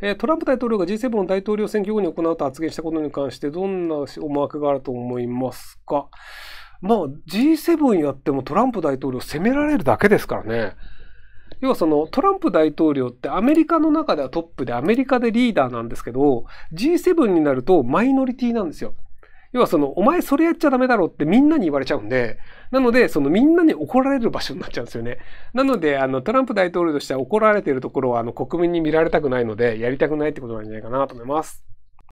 えトランプ大統領が G7 の大統領選挙後に行うと発言したことに関して、どんな思惑があると思いますかまあ、G7 やってもトランプ大統領責められるだけですからね。要はそのトランプ大統領ってアメリカの中ではトップでアメリカでリーダーなんですけど G7 になるとマイノリティなんですよ。要はその、お前それやっちゃダメだろうってみんなに言われちゃうんで、なので、そのみんなに怒られる場所になっちゃうんですよね。なので、あの、トランプ大統領としては怒られているところは、あの、国民に見られたくないので、やりたくないってことなんじゃないかなと思います。